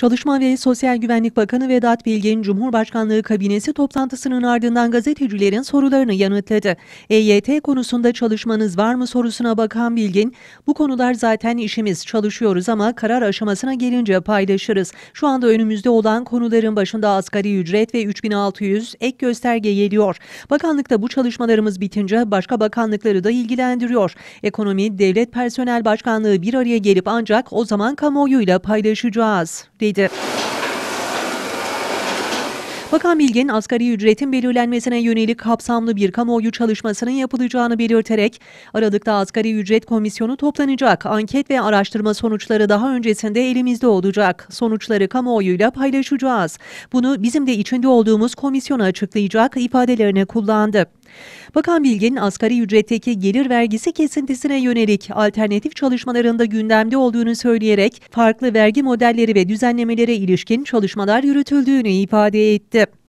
Çalışma ve Sosyal Güvenlik Bakanı Vedat Bilgin, Cumhurbaşkanlığı kabinesi toplantısının ardından gazetecilerin sorularını yanıtladı. EYT konusunda çalışmanız var mı sorusuna bakan Bilgin, bu konular zaten işimiz, çalışıyoruz ama karar aşamasına gelince paylaşırız. Şu anda önümüzde olan konuların başında asgari ücret ve 3600 ek gösterge geliyor. Bakanlıkta bu çalışmalarımız bitince başka bakanlıkları da ilgilendiriyor. Ekonomi, Devlet Personel Başkanlığı bir araya gelip ancak o zaman kamuoyuyla paylaşacağız, dedi gündemdeydi. Bakan Bilgin asgari ücretin belirlenmesine yönelik kapsamlı bir kamuoyu çalışmasının yapılacağını belirterek Aralık'ta asgari ücret komisyonu toplanacak. Anket ve araştırma sonuçları daha öncesinde elimizde olacak. Sonuçları kamuoyuyla paylaşacağız. Bunu bizim de içinde olduğumuz komisyona açıklayacak ifadelerine kullandı. Bakan Bilgin, asgari ücretteki gelir vergisi kesintisine yönelik alternatif çalışmalarında gündemde olduğunu söyleyerek farklı vergi modelleri ve düzenlemelere ilişkin çalışmalar yürütüldüğünü ifade etti.